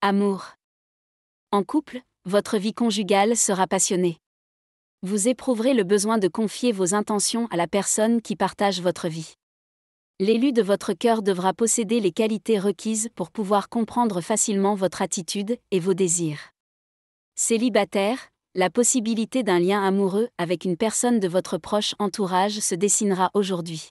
Amour. En couple, votre vie conjugale sera passionnée. Vous éprouverez le besoin de confier vos intentions à la personne qui partage votre vie. L'élu de votre cœur devra posséder les qualités requises pour pouvoir comprendre facilement votre attitude et vos désirs. Célibataire, la possibilité d'un lien amoureux avec une personne de votre proche entourage se dessinera aujourd'hui.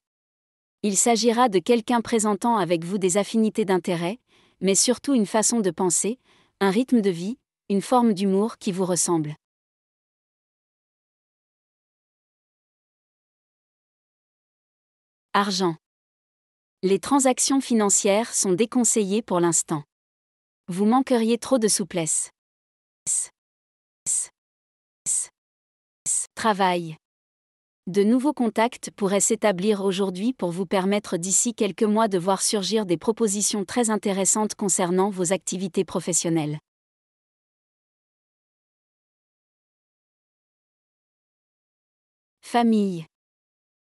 Il s'agira de quelqu'un présentant avec vous des affinités d'intérêt, mais surtout une façon de penser, un rythme de vie, une forme d'humour qui vous ressemble. Argent. Les transactions financières sont déconseillées pour l'instant. Vous manqueriez trop de souplesse. Travail. De nouveaux contacts pourraient s'établir aujourd'hui pour vous permettre d'ici quelques mois de voir surgir des propositions très intéressantes concernant vos activités professionnelles. Famille.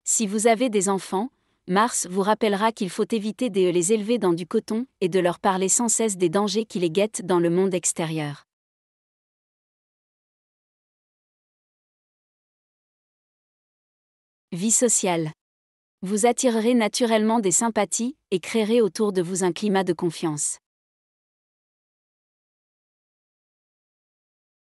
Si vous avez des enfants, Mars vous rappellera qu'il faut éviter de les élever dans du coton et de leur parler sans cesse des dangers qui les guettent dans le monde extérieur. Vie sociale. Vous attirerez naturellement des sympathies et créerez autour de vous un climat de confiance.